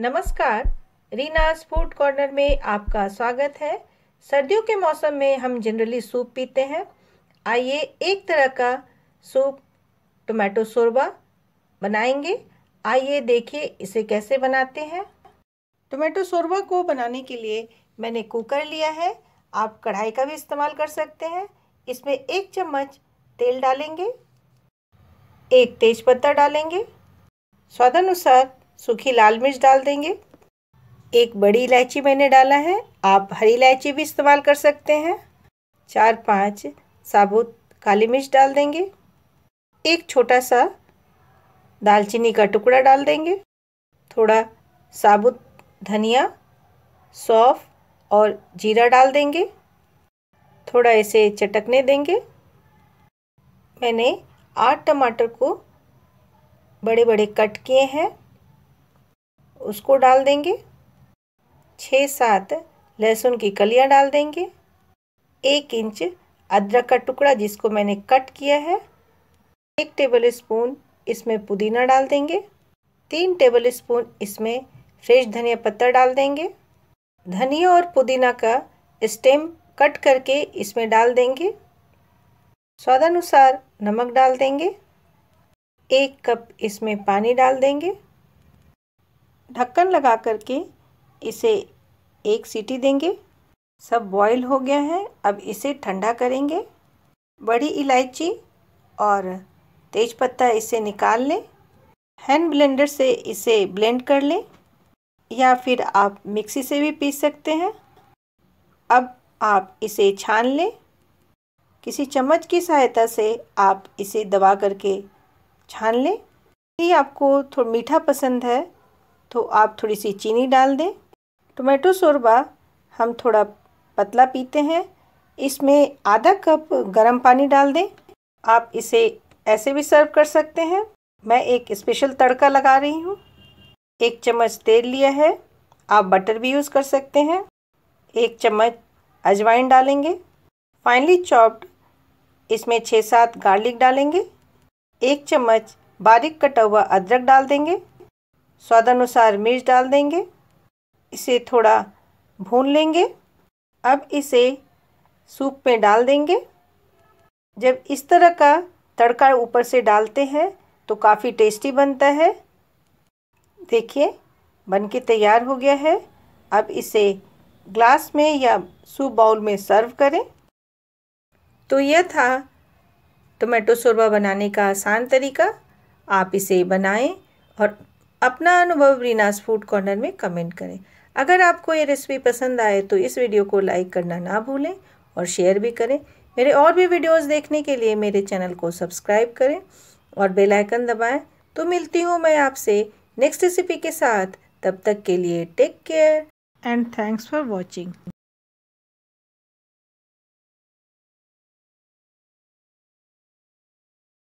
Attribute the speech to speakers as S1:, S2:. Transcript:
S1: नमस्कार Reena food corner में आपका स्वागत है सर्दियों के मौसम में हम जनरली सूप पीते हैं आइए एक तरह का सूप टोमेटो शोरबा बनाएंगे आइए देखिए इसे कैसे बनाते हैं टोमेटो शोरबा को बनाने के लिए मैंने कुकर लिया है आप कढ़ाई का भी इस्तेमाल कर सकते हैं इसमें एक चम्मच तेल डालेंगे एक तेज पत्ता डालेंगे स्वादानुसार सूखी लाल मिर्च डाल देंगे एक बड़ी इलायची मैंने डाला है आप हरी इलायची भी इस्तेमाल कर सकते हैं चार पाँच साबुत काली मिर्च डाल देंगे एक छोटा सा दालचीनी का टुकड़ा डाल देंगे थोड़ा साबुत धनिया सौफ और जीरा डाल देंगे थोड़ा इसे चटकने देंगे मैंने आठ टमाटर को बड़े बड़े कट किए हैं उसको डाल देंगे छः सात लहसुन की कलियाँ डाल देंगे एक इंच अदरक का टुकड़ा जिसको मैंने कट किया है एक टेबल स्पून इसमें पुदीना डाल देंगे तीन टेबल स्पून इसमें फ्रेश धनिया पत्ता डाल देंगे धनिया और पुदीना का स्टेम कट करके इसमें डाल देंगे स्वादानुसार नमक डाल देंगे एक कप इसमें पानी डाल देंगे ढक्कन लगा करके इसे एक सीटी देंगे सब बॉईल हो गया है अब इसे ठंडा करेंगे बड़ी इलायची और तेज़पत्ता इसे निकाल लें हैंड ब्लेंडर से इसे ब्लेंड कर लें या फिर आप मिक्सी से भी पीस सकते हैं अब आप इसे छान लें किसी चम्मच की सहायता से आप इसे दबा करके छान लें यदि आपको थोड़ा मीठा पसंद है तो आप थोड़ी सी चीनी डाल दें टोमेटो शोरबा हम थोड़ा पतला पीते हैं इसमें आधा कप गर्म पानी डाल दें आप इसे ऐसे भी सर्व कर सकते हैं मैं एक स्पेशल तड़का लगा रही हूँ एक चम्मच तेल लिया है आप बटर भी यूज़ कर सकते हैं एक चम्मच अजवाइन डालेंगे फाइनली चॉप्ड इसमें छः सात गार्लिक डालेंगे एक चम्मच बारीक कटा हुआ अदरक डाल देंगे स्वादानुसार मिर्च डाल देंगे इसे थोड़ा भून लेंगे अब इसे सूप में डाल देंगे जब इस तरह का तड़का ऊपर से डालते हैं तो काफ़ी टेस्टी बनता है देखिए बनके तैयार हो गया है अब इसे ग्लास में या सूप बाउल में सर्व करें तो यह था टोमेटो शोरबा बनाने का आसान तरीका आप इसे बनाएं और अपना अनुभव रीनास फूड कॉर्नर में कमेंट करें अगर आपको ये रेसिपी पसंद आए तो इस वीडियो को लाइक करना ना भूलें और शेयर भी करें मेरे और भी वीडियोस देखने के लिए मेरे चैनल को सब्सक्राइब करें और बेल आइकन दबाएं तो मिलती हूँ मैं आपसे नेक्स्ट रेसिपी के साथ तब तक के लिए take care and thanks for watching